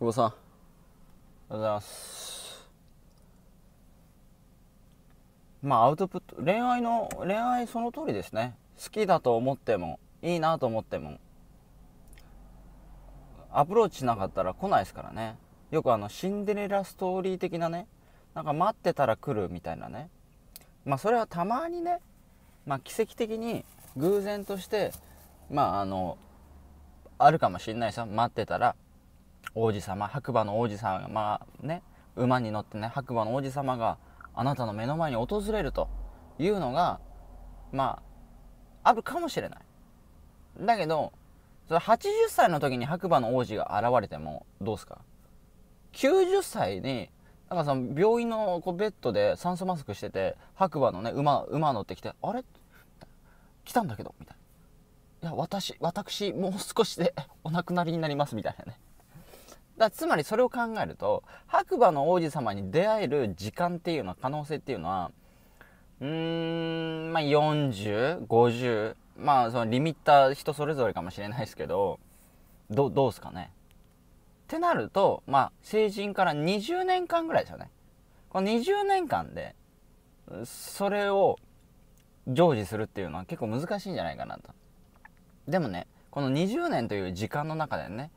久保さんありがとうございますまあアウトプット恋愛の恋愛その通りですね好きだと思ってもいいなと思ってもアプローチしなかったら来ないですからねよくあのシンデレラストーリー的なねなんか待ってたら来るみたいなねまあそれはたまにね、まあ、奇跡的に偶然としてまああのあるかもしんないさ待ってたら王子様白馬の王子様がね馬に乗ってね白馬の王子様があなたの目の前に訪れるというのがまああるかもしれないだけどそれ80歳の時に白馬の王子が現れてもどうすか90歳になんかその病院のこうベッドで酸素マスクしてて白馬のね馬馬乗ってきて「あれ来たんだけど」みたいな「いや私私もう少しでお亡くなりになります」みたいなねだつまりそれを考えると白馬の王子様に出会える時間っていうのは可能性っていうのはうーんまあ4050まあそのリミッター人それぞれかもしれないですけどどどうすかねってなるとまあ成人から20年間ぐらいですよねこの20年間でそれを成就するっていうのは結構難しいんじゃないかなとでもねこの20年という時間の中でね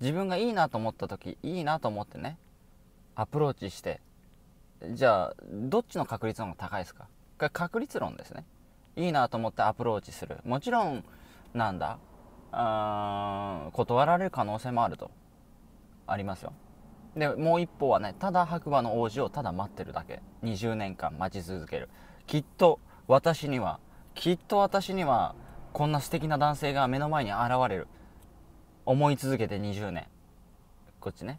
自分がいいなと思った時いいなと思ってねアプローチしてじゃあどっちの確率の方が高いですか確率論ですねいいなと思ってアプローチするもちろんなんだうん断られる可能性もあるとありますよでもう一方はねただ白馬の王子をただ待ってるだけ20年間待ち続けるきっと私にはきっと私にはこんな素敵な男性が目の前に現れる思い続けて20年こっちね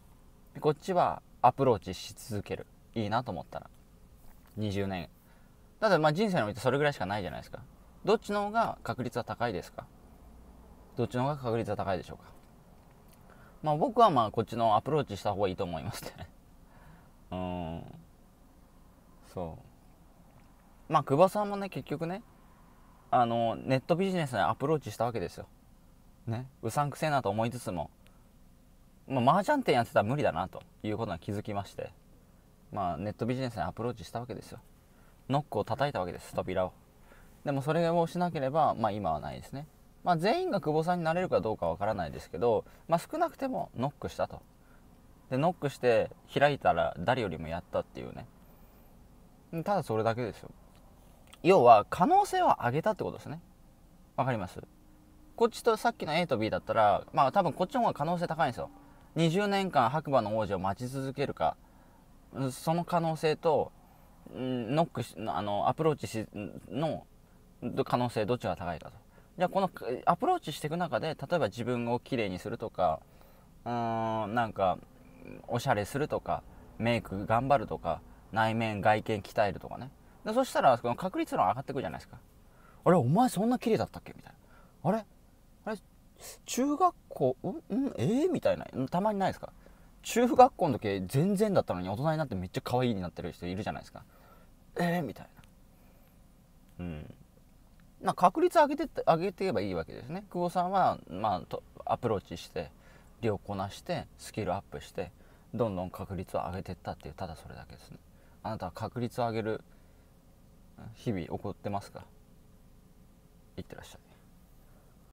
こっちはアプローチし続けるいいなと思ったら20年ただまあ人生においてそれぐらいしかないじゃないですかどっちの方が確率は高いですかどっちの方が確率は高いでしょうかまあ僕はまあこっちのアプローチした方がいいと思いますね うんそうまあ久保さんもね結局ねあのネットビジネスにアプローチしたわけですよね、うさんくせえなと思いつつも、まあ、麻雀店やってたら無理だなということに気づきまして、まあ、ネットビジネスにアプローチしたわけですよ。ノックを叩いたわけです、扉を。でもそれをしなければ、まあ、今はないですね。まあ、全員が久保さんになれるかどうかわからないですけど、まあ、少なくてもノックしたと。で、ノックして開いたら誰よりもやったっていうね。ただそれだけですよ。要は可能性を上げたってことですね。わかりますこっちとさっきの A と B だったらまあ多分こっちの方が可能性高いんですよ20年間白馬の王子を待ち続けるかその可能性とノックしあのアプローチしの可能性どっちが高いかとじゃあこのアプローチしていく中で例えば自分をきれいにするとかうーんなんかおしゃれするとかメイク頑張るとか内面外見鍛えるとかねでそしたらその確率論上がってくるじゃないですかあれお前そんな綺麗だったっけみたいなあれあれ中学校うんうんええー、みたいなたまにないですか中学校の時全然だったのに大人になってめっちゃ可愛いになってる人いるじゃないですかええー、みたいなうんな確率上げて上げていけばいいわけですね久保さんは、まあ、とアプローチして量こなしてスキルアップしてどんどん確率を上げていったっていうただそれだけですねあなたは確率を上げる日々起こってますかいってらっしゃい